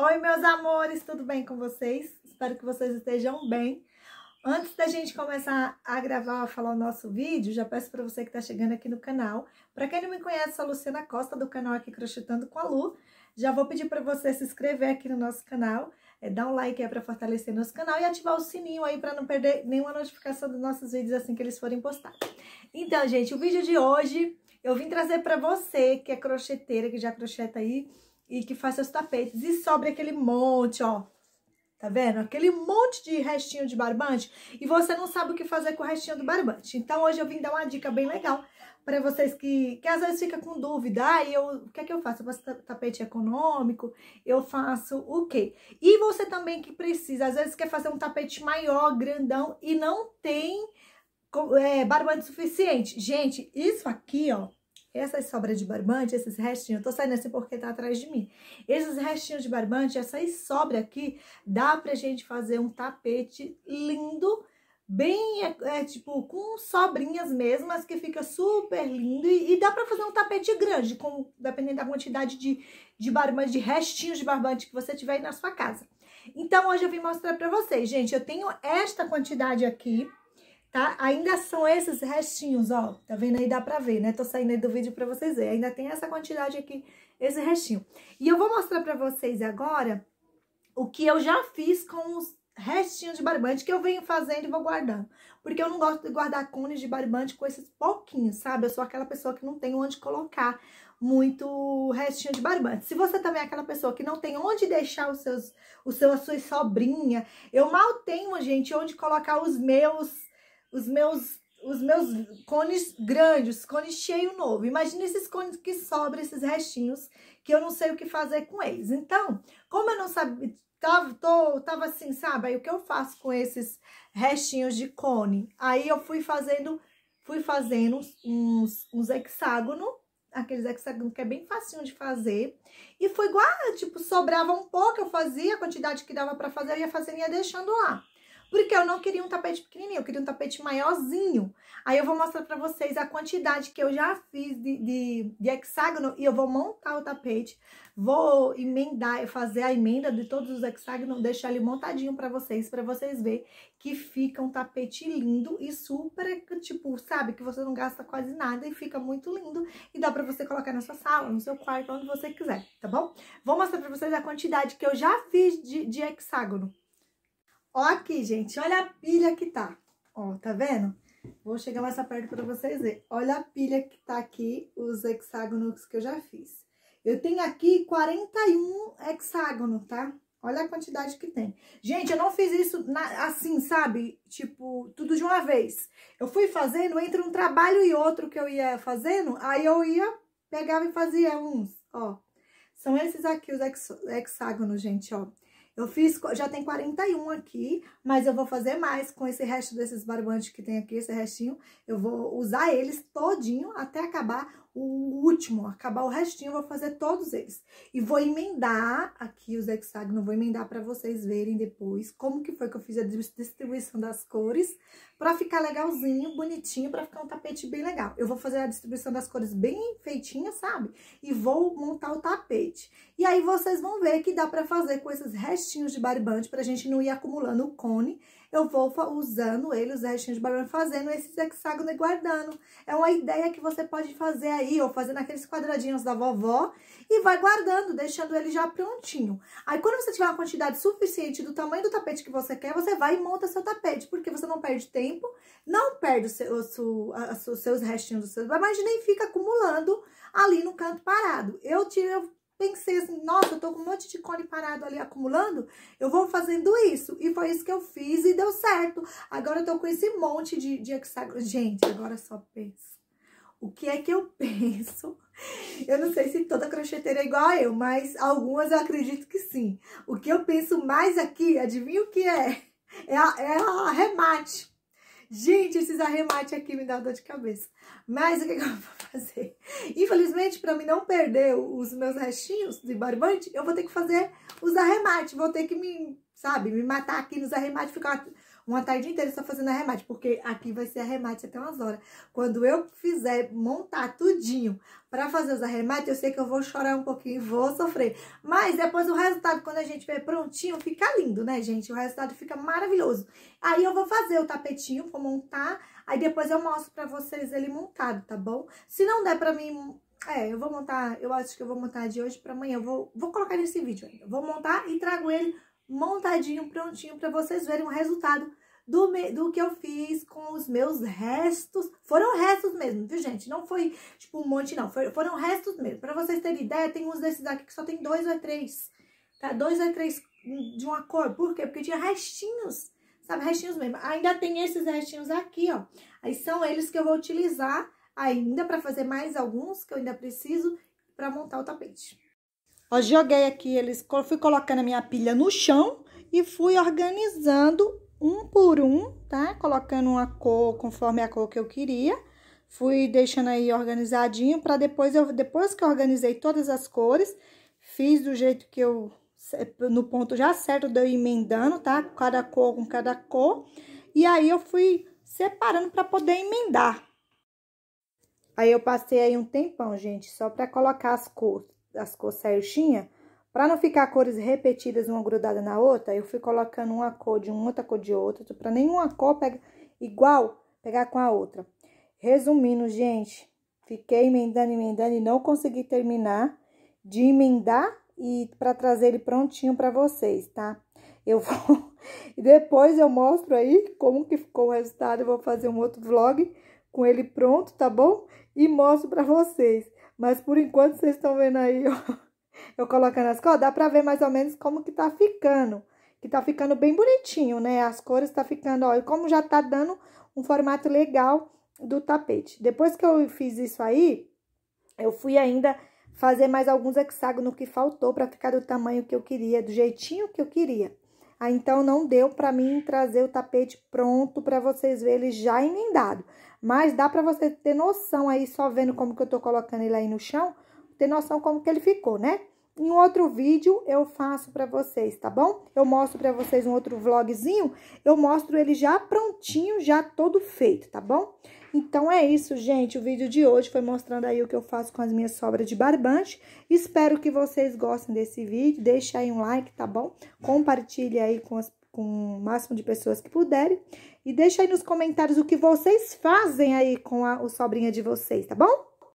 Oi, meus amores, tudo bem com vocês? Espero que vocês estejam bem. Antes da gente começar a gravar, a falar o nosso vídeo, já peço para você que está chegando aqui no canal. Para quem não me conhece, sou a Luciana Costa, do canal Aqui Crochetando com a Lu. Já vou pedir para você se inscrever aqui no nosso canal, é, dar um like aí para fortalecer nosso canal e ativar o sininho aí para não perder nenhuma notificação dos nossos vídeos assim que eles forem postados. Então, gente, o vídeo de hoje eu vim trazer para você que é crocheteira, que já crocheta aí e que faz seus tapetes. E sobra aquele monte, ó. Tá vendo? Aquele monte de restinho de barbante e você não sabe o que fazer com o restinho do barbante. Então, hoje eu vim dar uma dica bem legal para vocês que, que às vezes fica com dúvida. Ah, eu, o que é que eu faço? Eu faço tapete econômico? Eu faço o quê? E você também que precisa, às vezes quer fazer um tapete maior, grandão e não tem é, barbante suficiente. Gente, isso aqui, ó, essas sobras de barbante, esses restinhos, eu tô saindo assim porque tá atrás de mim. Esses restinhos de barbante, essas sobras aqui, dá pra gente fazer um tapete lindo, bem, é, é tipo, com sobrinhas mesmo, mas que fica super lindo. E, e dá pra fazer um tapete grande, com, dependendo da quantidade de, de barbante, de restinhos de barbante que você tiver aí na sua casa. Então, hoje eu vim mostrar pra vocês, gente, eu tenho esta quantidade aqui, tá? Ainda são esses restinhos, ó. Tá vendo aí? Dá pra ver, né? Tô saindo aí do vídeo pra vocês verem. Ainda tem essa quantidade aqui, esse restinho. E eu vou mostrar pra vocês agora o que eu já fiz com os restinhos de barbante que eu venho fazendo e vou guardando. Porque eu não gosto de guardar cones de barbante com esses pouquinhos, sabe? Eu sou aquela pessoa que não tem onde colocar muito restinho de barbante. Se você também é aquela pessoa que não tem onde deixar os seus, o seu, a sua sobrinha, eu mal tenho, gente, onde colocar os meus os meus os meus cones grandes, cones cheio novo. Imagina esses cones que sobram, esses restinhos, que eu não sei o que fazer com eles. Então, como eu não sabia, tava, tô, tava assim, sabe? Aí o que eu faço com esses restinhos de cone? Aí eu fui fazendo, fui fazendo uns, uns hexágonos, aqueles hexágonos que é bem facinho de fazer. E fui igual tipo, sobrava um pouco, eu fazia a quantidade que dava para fazer, eu ia fazendo e ia deixando lá porque eu não queria um tapete pequenininho, eu queria um tapete maiorzinho. Aí eu vou mostrar pra vocês a quantidade que eu já fiz de, de, de hexágono e eu vou montar o tapete, vou emendar, fazer a emenda de todos os hexágonos, deixar ele montadinho pra vocês, pra vocês verem que fica um tapete lindo e super, tipo, sabe, que você não gasta quase nada e fica muito lindo e dá pra você colocar na sua sala, no seu quarto, onde você quiser, tá bom? Vou mostrar pra vocês a quantidade que eu já fiz de, de hexágono. Ó aqui, gente, olha a pilha que tá. Ó, tá vendo? Vou chegar mais perto para vocês verem. Olha a pilha que tá aqui, os hexágonos que eu já fiz. Eu tenho aqui 41 hexágono, tá? Olha a quantidade que tem. Gente, eu não fiz isso na, assim, sabe? Tipo, tudo de uma vez. Eu fui fazendo entre um trabalho e outro que eu ia fazendo, aí eu ia, pegava e fazia uns, ó. São esses aqui os hexágonos, gente, ó. Eu fiz, já tem 41 aqui, mas eu vou fazer mais com esse resto desses barbantes que tem aqui, esse restinho. Eu vou usar eles todinho até acabar o último, acabar o restinho, eu vou fazer todos eles. E vou emendar aqui os hexágonos, vou emendar para vocês verem depois como que foi que eu fiz a distribuição das cores, para ficar legalzinho, bonitinho, para ficar um tapete bem legal. Eu vou fazer a distribuição das cores bem feitinha, sabe? E vou montar o tapete. E aí vocês vão ver que dá para fazer com esses restinhos restinhos de barbante para a gente não ir acumulando o cone. Eu vou usando ele, os restinhos de barbante, fazendo esses hexágonos e guardando. É uma ideia que você pode fazer aí, ou fazendo aqueles quadradinhos da vovó, e vai guardando, deixando ele já prontinho. Aí, quando você tiver uma quantidade suficiente do tamanho do tapete que você quer, você vai e monta seu tapete, porque você não perde tempo, não perde os seu, seu, seus restinhos do seu, barbantes, nem fica acumulando ali no canto parado. Eu, tiro, eu Pensei assim, nossa, eu tô com um monte de cone parado ali acumulando, eu vou fazendo isso. E foi isso que eu fiz e deu certo. Agora eu tô com esse monte de, de hexágono. Gente, agora só penso. O que é que eu penso? Eu não sei se toda crocheteira é igual a eu, mas algumas eu acredito que sim. O que eu penso mais aqui, adivinha o que é? É, a, é a remate. Gente, esses arremates aqui me dão dor de cabeça. Mas o que, que eu vou fazer? Infelizmente, para mim não perder os meus restinhos de barbante, eu vou ter que fazer os arremates. Vou ter que me sabe? Me matar aqui nos arremates, ficar uma tarde inteira só fazendo arremate, porque aqui vai ser arremate até umas horas. Quando eu fizer montar tudinho para fazer os arremates, eu sei que eu vou chorar um pouquinho, vou sofrer. Mas depois o resultado, quando a gente vê prontinho, fica lindo, né, gente? O resultado fica maravilhoso. Aí eu vou fazer o tapetinho, vou montar, aí depois eu mostro para vocês ele montado, tá bom? Se não der para mim é, eu vou montar, eu acho que eu vou montar de hoje para amanhã. Eu vou, vou colocar nesse vídeo ainda. Vou montar e trago ele montadinho, prontinho, para vocês verem o resultado do, me, do que eu fiz com os meus restos. Foram restos mesmo, viu, gente? Não foi, tipo, um monte, não. Foi, foram restos mesmo. Para vocês terem ideia, tem uns desses aqui que só tem dois ou três, tá? Dois ou três de uma cor. Por quê? Porque tinha restinhos, sabe? Restinhos mesmo. Ainda tem esses restinhos aqui, ó. Aí são eles que eu vou utilizar ainda para fazer mais alguns que eu ainda preciso para montar o tapete. Eu joguei aqui eles, fui colocando a minha pilha no chão e fui organizando um por um, tá? Colocando uma cor conforme a cor que eu queria. Fui deixando aí organizadinho para depois eu depois que eu organizei todas as cores, fiz do jeito que eu no ponto já certo, deu emendando, tá? Cada cor com cada cor. E aí eu fui separando para poder emendar. Aí eu passei aí um tempão, gente, só para colocar as cores as cores certinha, para não ficar cores repetidas uma grudada na outra, eu fui colocando uma cor de uma, outra cor de outra, para nenhuma cor pega igual pegar com a outra. Resumindo, gente, fiquei emendando, emendando e não consegui terminar de emendar e para trazer ele prontinho para vocês, tá? Eu vou e depois eu mostro aí como que ficou o resultado, eu vou fazer um outro vlog com ele pronto, tá bom? E mostro para vocês. Mas por enquanto vocês estão vendo aí, ó, eu colocando as cores, dá pra ver mais ou menos como que tá ficando. Que tá ficando bem bonitinho, né? As cores tá ficando, ó, e como já tá dando um formato legal do tapete. Depois que eu fiz isso aí, eu fui ainda fazer mais alguns hexágonos que faltou para ficar do tamanho que eu queria, do jeitinho que eu queria. Ah, então, não deu para mim trazer o tapete pronto para vocês verem ele já emendado. Mas dá para você ter noção aí, só vendo como que eu tô colocando ele aí no chão, ter noção como que ele ficou, né? Em outro vídeo eu faço para vocês, tá bom? Eu mostro para vocês um outro vlogzinho, eu mostro ele já prontinho, já todo feito, tá bom? Então é isso, gente, o vídeo de hoje foi mostrando aí o que eu faço com as minhas sobras de barbante. Espero que vocês gostem desse vídeo, deixa aí um like, tá bom? Compartilhe aí com as com o máximo de pessoas que puderem. E deixa aí nos comentários o que vocês fazem aí com a, o sobrinha de vocês, tá bom?